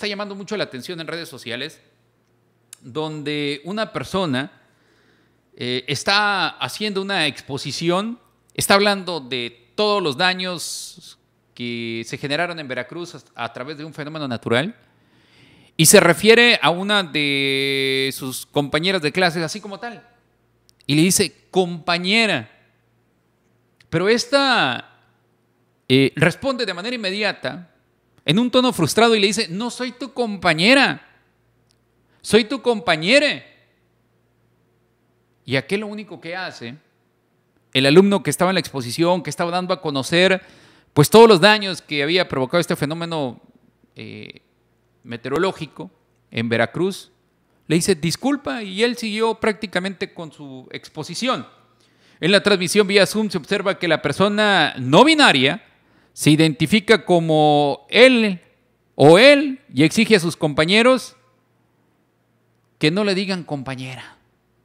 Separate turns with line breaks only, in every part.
está llamando mucho la atención en redes sociales, donde una persona eh, está haciendo una exposición, está hablando de todos los daños que se generaron en Veracruz a través de un fenómeno natural. Y se refiere a una de sus compañeras de clases, así como tal. Y le dice, compañera. Pero esta eh, responde de manera inmediata en un tono frustrado y le dice, no soy tu compañera, soy tu compañere. Y aquí lo único que hace, el alumno que estaba en la exposición, que estaba dando a conocer, pues todos los daños que había provocado este fenómeno eh, meteorológico en Veracruz, le dice disculpa y él siguió prácticamente con su exposición. En la transmisión vía Zoom se observa que la persona no binaria se identifica como él o él y exige a sus compañeros que no le digan compañera.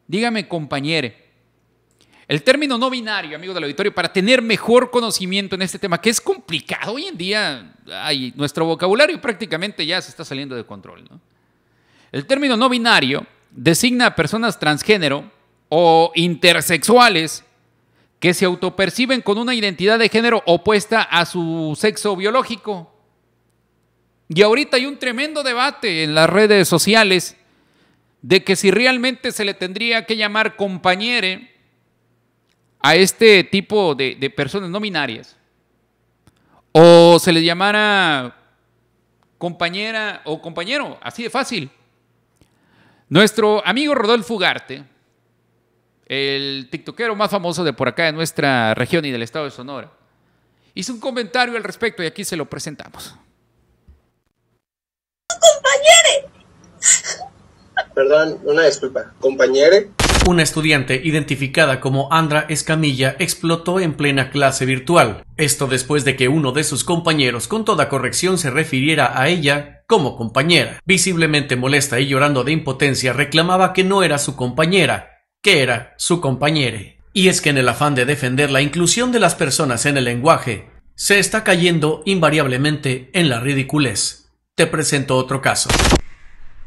Dígame compañere. El término no binario, amigo del auditorio, para tener mejor conocimiento en este tema, que es complicado hoy en día, nuestro vocabulario prácticamente ya se está saliendo de control. El término no binario designa a personas transgénero o intersexuales que se autoperciben con una identidad de género opuesta a su sexo biológico. Y ahorita hay un tremendo debate en las redes sociales de que si realmente se le tendría que llamar compañere a este tipo de, personas no binarias, o se le llamara compañera o compañero, así de fácil. Nuestro amigo Rodolfo Ugarte, el tiktokero más famoso de por acá de nuestra región y del estado de Sonora, hizo un comentario al respecto y aquí se lo presentamos.
Compañere. Perdón, una disculpa. Compañere. Una estudiante identificada como Andra Escamilla explotó en plena clase virtual. Esto después de que uno de sus compañeros con toda corrección se refiriera a ella como compañera. Visiblemente molesta y llorando de impotencia reclamaba que no era su compañera, que era su compañere. Y es que en el afán de defender la inclusión de las personas en el lenguaje, se está cayendo invariablemente en la ridiculez. Te presento otro caso.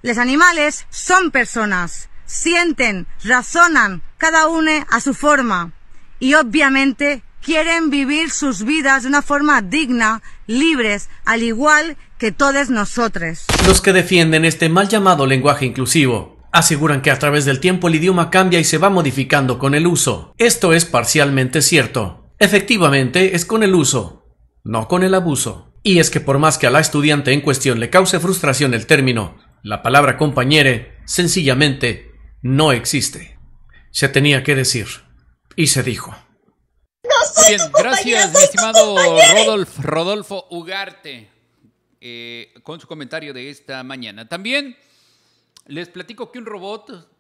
Los animales son personas, sienten, razonan, cada uno a su forma. Y obviamente quieren vivir sus vidas de una forma digna, libres, al igual que todos nosotros. Los que defienden este mal llamado lenguaje inclusivo Aseguran que a través del tiempo el idioma cambia y se va modificando con el uso. Esto es parcialmente cierto. Efectivamente, es con el uso, no con el abuso. Y es que por más que a la estudiante en cuestión le cause frustración el término, la palabra compañere sencillamente no existe. Se tenía que decir. Y se dijo.
Bien, gracias, estimado Rodolf, Rodolfo Ugarte, eh, con su comentario de esta mañana. También les platico que un robot